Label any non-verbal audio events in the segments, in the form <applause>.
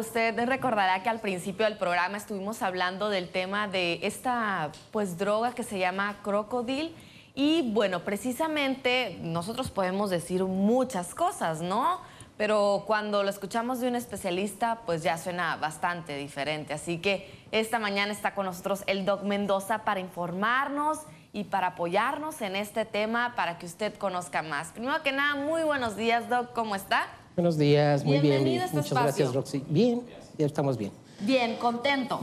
Usted recordará que al principio del programa estuvimos hablando del tema de esta pues droga que se llama crocodil y bueno, precisamente nosotros podemos decir muchas cosas, ¿no? Pero cuando lo escuchamos de un especialista, pues ya suena bastante diferente. Así que esta mañana está con nosotros el Doc Mendoza para informarnos y para apoyarnos en este tema para que usted conozca más. Primero que nada, muy buenos días, Doc, ¿cómo está? Buenos días, muy Bienvenido A este Muchas gracias, Roxy. Bien, ya estamos bien. Bien, contento.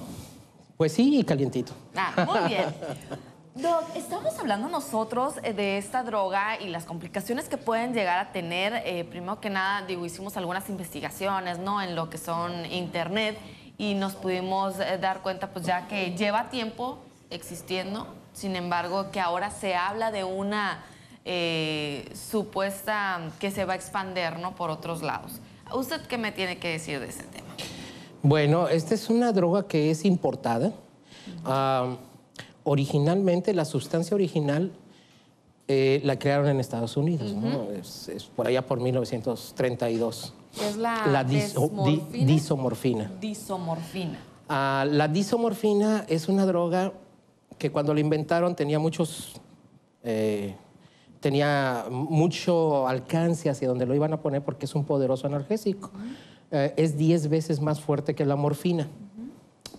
Pues sí, y calientito. Ah, muy bien. <laughs> Doc, estamos hablando nosotros eh, de esta droga y las complicaciones que pueden llegar a tener. Eh, primero que nada, digo, hicimos algunas investigaciones, ¿no? En lo que son internet y nos pudimos eh, dar cuenta, pues ya que lleva tiempo existiendo, sin embargo, que ahora se habla de una eh, supuesta que se va a expander ¿no? por otros lados. ¿Usted qué me tiene que decir de ese tema? Bueno, esta es una droga que es importada. Ah, originalmente, la sustancia original eh, la crearon en Estados Unidos, es, por allá por 1932. Es la, la oh, disomorfina. Disomorfina. Ah, la disomorfina es una droga que cuando la inventaron tenía muchos... Eh, tenía mucho alcance hacia donde lo iban a poner porque es un poderoso analgésico. Eh, es 10 veces más fuerte que la morfina,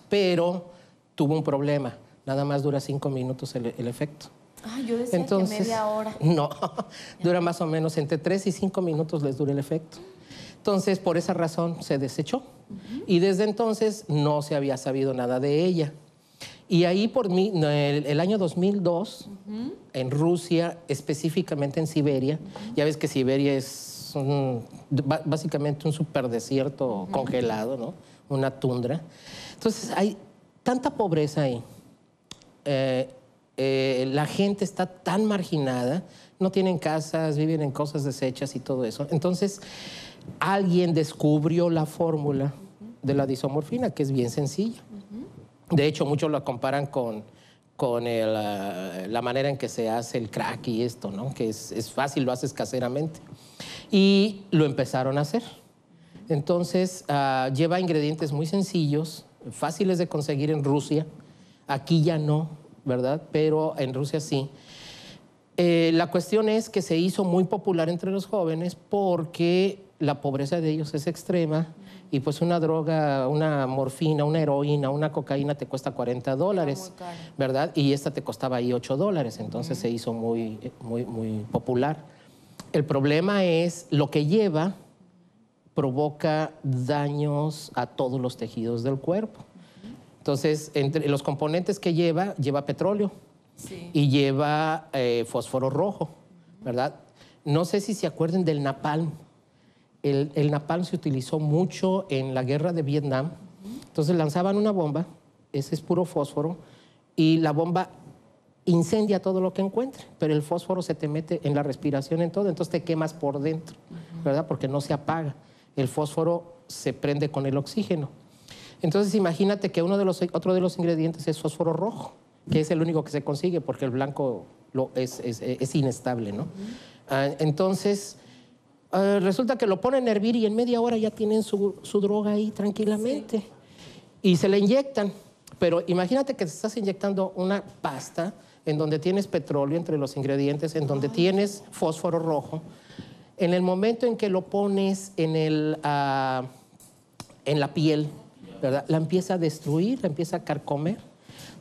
pero tuvo un problema. Nada más dura cinco minutos el, efecto. Ah, yo decía Entonces, media hora. <laughs> No, dura más o menos entre tres y cinco minutos les dura el efecto. Entonces, por esa razón se desechó. Y desde entonces no se había sabido nada de ella. Y ahí por mí, el, año 2002, en Rusia, específicamente en Siberia, ya ves que Siberia es básicamente un superdesierto congelado, ¿no? Una tundra. Entonces hay tanta pobreza ahí. Eh, eh, la gente está tan marginada, no tienen casas, viven en cosas deshechas y todo eso. Entonces alguien descubrió la fórmula de la disomorfina, que es bien sencilla de hecho, muchos lo comparan con, eh, la manera en que se hace el crack y esto, ¿no? Que es, fácil, lo haces caseramente. Y lo empezaron a hacer. Entonces, ah, lleva ingredientes muy sencillos, fáciles de conseguir en Rusia. Aquí ya no, ¿verdad? Pero en Rusia sí. Eh, la cuestión es que se hizo muy popular entre los jóvenes porque la pobreza de ellos es extrema y pues una droga, una morfina, una heroína, una cocaína te cuesta 40 dólares, ¿verdad? Y esta te costaba ahí 8 dólares, entonces se hizo muy, muy, muy popular. El problema es lo que lleva provoca daños a todos los tejidos del cuerpo. Entonces, entre los componentes que lleva, lleva petróleo y lleva eh, fósforo rojo, ¿verdad? No sé si se acuerden del napalm el, napalm se utilizó mucho en la guerra de Vietnam. Entonces lanzaban una bomba, ese es puro fósforo, y la bomba incendia todo lo que encuentre, pero el fósforo se te mete en la respiración, en todo, entonces te quemas por dentro, ¿verdad? Porque no se apaga. El fósforo se prende con el oxígeno. Entonces imagínate que uno de los, otro de los ingredientes es fósforo rojo, que es el único que se consigue porque el blanco es, inestable, ¿no? Ah, entonces eh, resulta que lo ponen a hervir y en media hora ya tienen su, su droga ahí tranquilamente. Y se la inyectan. Pero imagínate que te estás inyectando una pasta en donde tienes petróleo entre los ingredientes, en donde tienes fósforo rojo. En el momento en que lo pones en, el, ah, en la piel, ¿verdad? la empieza a destruir, la empieza a carcomer.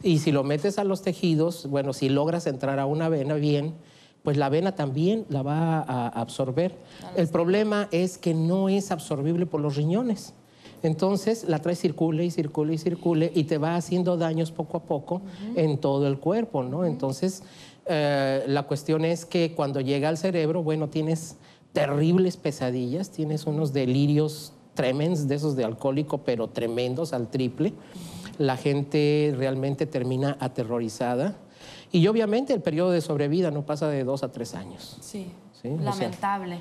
Y si lo metes a los tejidos, bueno, si logras entrar a una vena bien, pues la vena también la va a absorber. El problema es que no es absorbible por los riñones. Entonces la trae circule y circule y circule y te va haciendo daños poco a poco en todo el cuerpo, ¿no? Entonces eh, la cuestión es que cuando llega al cerebro, bueno, tienes terribles pesadillas, tienes unos delirios tremendos, de esos de alcohólico, pero tremendos al triple. La gente realmente termina aterrorizada y obviamente el periodo de sobrevida no pasa de dos a tres años. Sí. Lamentable.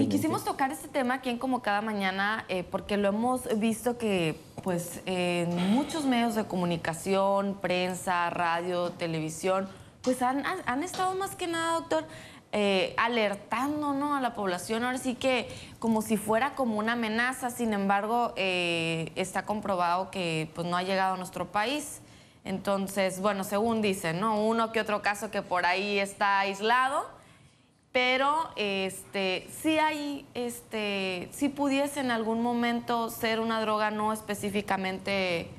Y quisimos tocar este tema aquí en Como Cada Mañana eh, porque lo hemos visto que pues en muchos medios de comunicación, prensa, radio, televisión, pues han, estado más que nada, doctor, eh, alertando a la población, ahora sí que como si fuera como una amenaza, sin embargo, eh, está comprobado que pues, no ha llegado a nuestro país. Entonces, bueno, según dicen, ¿no? Uno que otro caso que por ahí está aislado, pero este, sí hay, este, pudiese en algún momento ser una droga no específicamente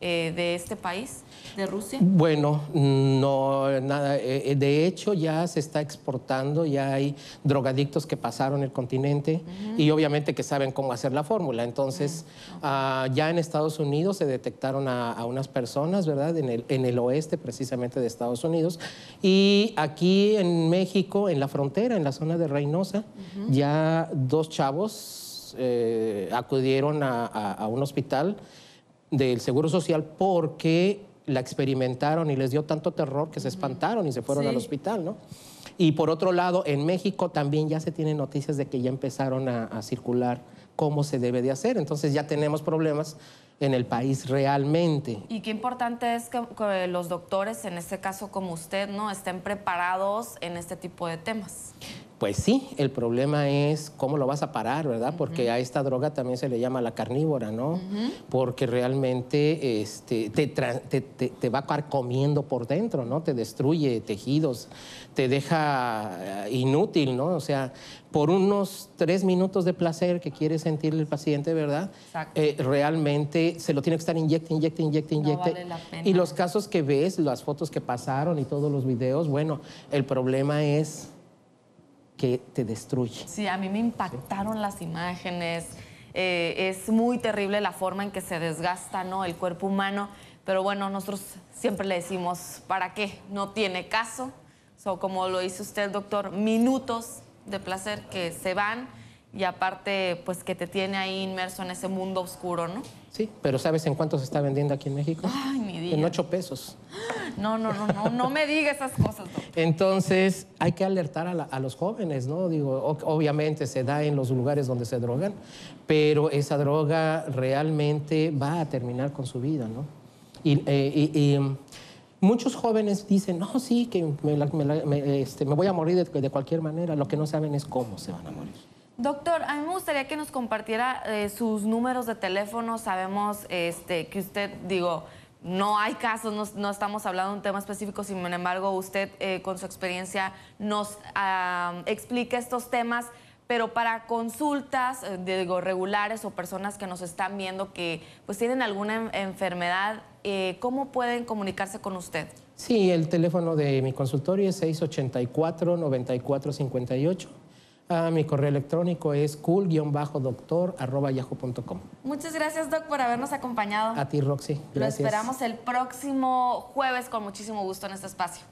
eh, de este país, de Rusia? Bueno, no, nada. Eh, eh, de hecho, ya se está exportando, ya hay drogadictos que pasaron el continente y obviamente que saben cómo hacer la fórmula. Entonces, ah, ya en Estados Unidos se detectaron a, unas personas, ¿verdad? En el, en el, oeste precisamente de Estados Unidos. Y aquí en México, en la frontera, en la zona de Reynosa, ya dos chavos acudieron a un hospital del Seguro Social porque la experimentaron y les dio tanto terror que se espantaron y se fueron al hospital, ¿no? Y por otro lado, en México también ya se tienen noticias de que ya empezaron a, circular cómo se debe de hacer. Entonces ya tenemos problemas en el país realmente. Y qué importante es que, que, los doctores, en este caso como usted, ¿no? estén preparados en este tipo de temas. Pues sí, el problema es cómo lo vas a parar, ¿verdad? Porque a esta droga también se le llama la carnívora, ¿no? Porque realmente este, te, va a comiendo por dentro, ¿no? Te destruye tejidos, te deja eh, inútil, ¿no? O sea, por unos tres minutos de placer que quiere sentir el paciente, ¿verdad? Eh, realmente se lo tiene que estar inyecte, inyecte, inyecte, Y los casos que ves, las fotos que pasaron y todos los videos, bueno, el problema es que te destruye. Sí, a mí me impactaron las imágenes. Eh, es muy terrible la forma en que se desgasta ¿no? el cuerpo humano, pero bueno, nosotros siempre le decimos, ¿para qué? No tiene caso. O como lo dice usted, doctor, minutos de placer que se van y aparte pues que te tiene ahí inmerso en ese mundo oscuro, ¿no? Sí, pero ¿sabes en cuánto se está vendiendo aquí en México? Ay, mi Dios! En ocho pesos. No, no, no, no, no me diga esas cosas. Entonces, hay que alertar a, los jóvenes, ¿no? Digo, obviamente se da en los lugares donde se drogan, pero esa droga realmente va a terminar con su vida, ¿no? Y, eh, mm, muchos jóvenes dicen, no, sí, que me, este, voy a morir de cualquier manera, lo que no saben es cómo se van a morir. Doctor, a mí me gustaría que nos compartiera eh, sus números de teléfono. Sabemos este, que usted, digo, no hay casos, no, estamos hablando de un tema específico, sin embargo, usted eh, con su experiencia nos ah, explica estos temas, pero para consultas, eh, digo, regulares o personas que nos están viendo que pues tienen alguna enfermedad, ¿cómo pueden comunicarse con usted? Sí, el teléfono de mi consultorio es 684-9458 mi correo electrónico es cool-doctor.yahoo.com. Muchas gracias, Doc, por habernos acompañado. A ti, Roxy. Lo esperamos el próximo jueves con muchísimo gusto en este espacio.